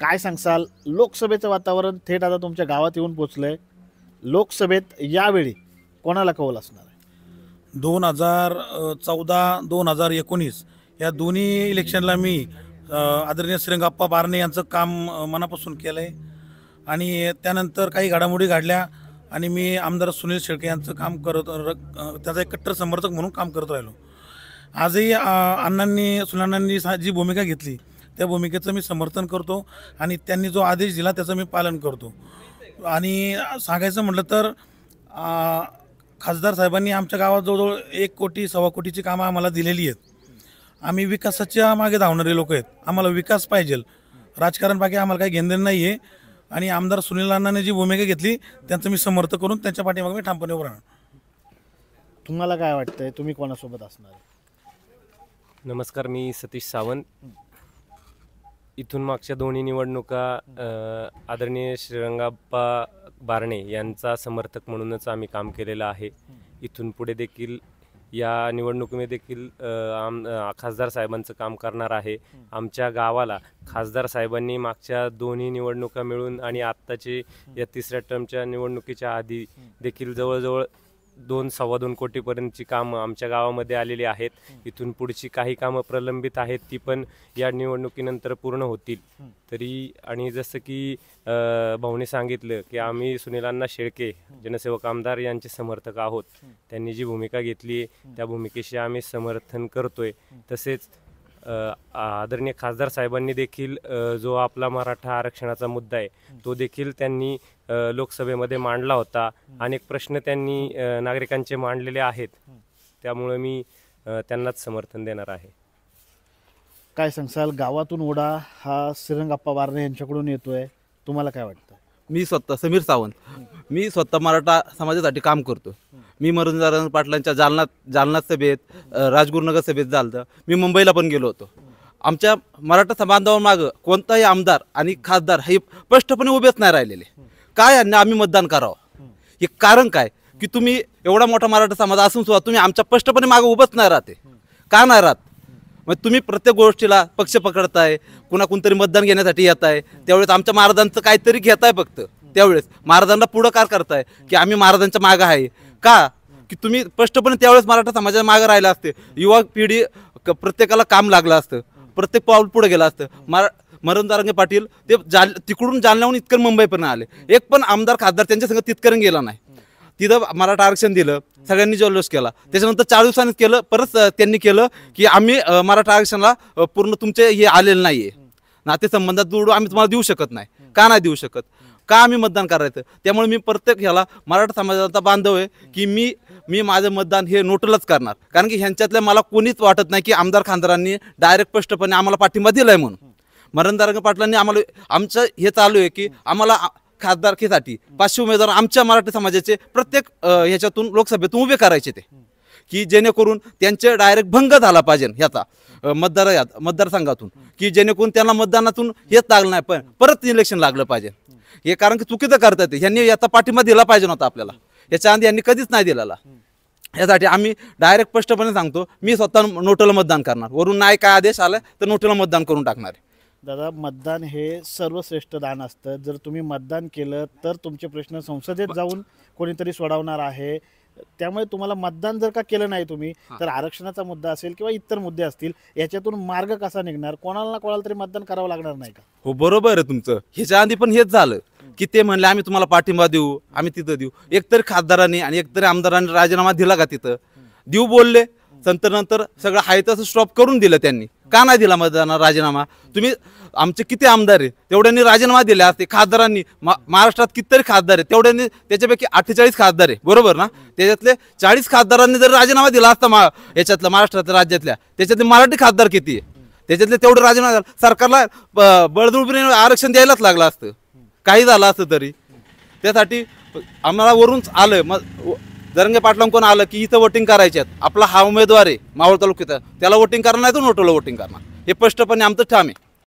काय सांगसाल लोकसभेचं वातावरण थेट आता तुमच्या गावात येऊन पोचलं आहे लोकसभेत यावेळी कोणाला कौल असणार आहे दोन हजार चौदा दोन हजार एकोणीस या दोन्ही इलेक्शनला मी आदरणीय श्रीरंगाप्पा बारणे यांचं काम मनापासून केलं आहे आणि त्यानंतर काही घडामोडी घडल्या आणि मी आमदार सुनील शेळके यांचं काम करत त्याचा एक कट्टर समर्थक म्हणून काम करत राहिलो आजही अण्णांनी सुनाण्णांनी जी भूमिका घेतली त्या भूमिकेचं मी समर्थन करतो आणि त्यांनी जो आदेश दिला त्याचं मी पालन करतो आणि सांगायचं म्हटलं तर खासदार साहेबांनी आमच्या गावात जवळजवळ एक कोटी सव्वा कोटीची कामं आम्हाला दिलेली आहेत आम्ही विकासाच्या मागे धावणारे लोक आहेत आम्हाला विकास पाहिजे राजकारण बाकी आम्हाला काही घेणं नाही आहे आणि आमदार सुनील अण्णाने जी भूमिका घेतली त्यांचं मी समर्थ करून त्यांच्या पाठीमागे मी ठामपणे उभं राहणार तुम्हाला काय वाटतंय तुम्ही कोणासोबत असणार नमस्कार मी सतीश सावंत इथून मागच्या दोन्ही निवडणुका आदरणीय श्रीरंगाप्पा बारणे यांचा समर्थक म्हणूनच आम्ही काम केलेलं आहे इथून पुढे देखील या निवडणुकीमध्ये देखील आम खासदार साहेबांचं काम करणार आहे आमच्या गावाला खासदार साहेबांनी मागच्या दोन्ही निवडणुका मिळून आणि आत्ताची या तिसऱ्या टर्मच्या निवडणुकीच्या आधी देखील जवळजवळ दोन सव्वा दोन कोटीपर्यंतची कामं आमच्या गावामध्ये आलेली आहेत इथून पुढची काही कामं प्रलंबित आहेत ती पण या निवडणुकीनंतर पूर्ण होतील तरी आणि जसं की भाऊने सांगितलं की आम्ही सुनीलांना शेळके जनसेवक आमदार यांचे समर्थक आहोत त्यांनी जी भूमिका घेतली त्या भूमिकेशी आम्ही समर्थन करतोय तसेच आदरणीय खासदार साहेबांनी देखील जो आपला मराठा आरक्षणाचा मुद्दा आहे तो देखील त्यांनी लोकसभेमध्ये मांडला होता अनेक प्रश्न त्यांनी नागरिकांचे मांडलेले आहेत त्यामुळे मी त्यांनाच समर्थन देणार आहे काय सांगसाल गावातून ओढा हा श्रीरंगाप्पा वारणे यांच्याकडून येतोय तुम्हाला काय वाटतं मी स्वतः समीर सावंत मी स्वतः मराठा समाजासाठी काम करतो मी मरुंदारायण पाटलांच्या जालना जालना सभेत राजगुरुनगर सभेत झालं मी मुंबईला पण गेलो होतो आमच्या मराठा मागं कोणताही आमदार आणि खासदार हे स्पष्टपणे उभेच नाही राहिलेले काय आणि आम्ही मतदान करावं हे कारण काय की तुम्ही एवढा मोठा मराठा समाज असून सुद्धा तुम्ही आमच्या स्पष्टपणे मागं उभंच नाही राहते का नाही राहत मग तुम्ही प्रत्येक गोष्टीला पक्ष पकडताय कुणा मतदान घेण्यासाठी येत आहे त्यावेळेस आमच्या महाराजांचं काहीतरी घेताय फक्त त्यावेळेस महाराजांना पुढाकार करताय की आम्ही महाराजांच्या मागं आहे का की तुम्ही स्पष्टपणे त्यावेळेस मराठा समाजाच्या मागं राहिला असते युवा पिढी प्रत्येकाला काम लागलं असतं प्रत्येक पाऊल पुढे गेलं असतं मरा दारंगे पाटील ते जाल तिकडून जालन्याहून इतकं मुंबईपर्यंत आले एक पण आमदार खासदार त्यांच्या संग तितकरण गेला नाही तिथं मराठा आरक्षण दिलं सगळ्यांनी जल्लोष केला त्याच्यानंतर चार दिवसांनी केलं परत त्यांनी केलं की आम्ही मराठा आरक्षणाला पूर्ण तुमचे हे आलेलं नाहीये नाते संबंधात जोडू आम्ही तुम्हाला देऊ शकत नाही का नाही देऊ शकत का आम्ही मतदान करायचं त्यामुळे मी प्रत्येक ह्याला मराठा समाजाचा बांधव आहे की मी मी माझं मतदान हे नोटलच करणार कारण की ह्यांच्यातल्या मला कोणीच वाटत नाही की आमदार खानदारांनी डायरेक्ट स्पष्टपणे आम्हाला पाठिंबा दिला आहे म्हणून मरणदारंग पाटलांनी आम्हाला आमचं हे चालू आहे की आम्हाला खासदारकीसाठी पाचशे उमेदवार आमच्या मराठी समाजाचे प्रत्येक ह्याच्यातून लोकसभेतून उभे करायचे ते की जेणेकरून त्यांचे डायरेक्ट भंग झाला पाहिजे ह्याचा मतदार मतदारसंघातून की जेणेकरून त्यांना मतदानातून हेच लागलं नाही पण परत इलेक्शन लागलं पाहिजे हे कारण की चुकीचं करता येते ह्यांनी याचा पाठिंबा दिला पाहिजे नव्हता आपल्याला याच्या आधी यांनी कधीच नाही दिलेला यासाठी आम्ही डायरेक्ट स्पष्टपणे सांगतो मी स्वतः नोटेला मतदान करणार वरून नाही काय आदेश आला तर नोटेला मतदान करून टाकणार दादा मतदान हे सर्वश्रेष्ठ दान असतं जर तुम्ही मतदान केलं तर तुमचे प्रश्न संसदेत जाऊन कोणीतरी सोडवणार आहे त्यामुळे तुम्हाला मतदान जर का केलं नाही तुम्ही तर आरक्षणाचा मुद्दा असेल किंवा इतर मुद्दे असतील याच्यातून मार्ग कसा निघणार कोणाला ना कोणाला तरी मतदान करावं लागणार नाही का हो बरोबर आहे तुमचं ह्याच्या आधी पण हेच झालं की ते म्हणले आम्ही तुम्हाला पाठिंबा देऊ आम्ही तिथं देऊ एकतरी खासदारांनी आणि एकतरी आमदारांनी राजीनामा दिला का तिथं देऊ बोलले नंतर नंतर सगळं हाय तसं स्टॉप करून दिलं त्यांनी का नाही दिला मतदार राजीनामा तुम्ही आमचे किती आमदार आहे तेवढ्यांनी राजीनामा दिला असते खासदारांनी महाराष्ट्रात कितीतरी खासदार आहे तेवढ्यांनी त्याच्यापैकी अठ्ठेचाळीस खासदार आहे बरोबर ना त्याच्यातले चाळीस खासदारांनी जर राजीनामा दिला असता मा याच्यातलं महाराष्ट्रातल्या राज्यातल्या त्याच्यातले मराठी खासदार किती आहे त्याच्यातले तेवढे राजीनामा सरकारला बळदुळबीने आरक्षण द्यायलाच लागलं असतं काही झालं असतं तरी त्यासाठी आम्हाला वरूनच आलं मग जरंगे पाटलां कोण आलं की इथं वोटिंग करायच्यात आपला हा उमेदवार आहे मावळ तालुक्यात त्याला वोटिंग करणार नाही तो नोटोला वोटिंग करणार हे स्पष्टपणे आमचं ठाम आहे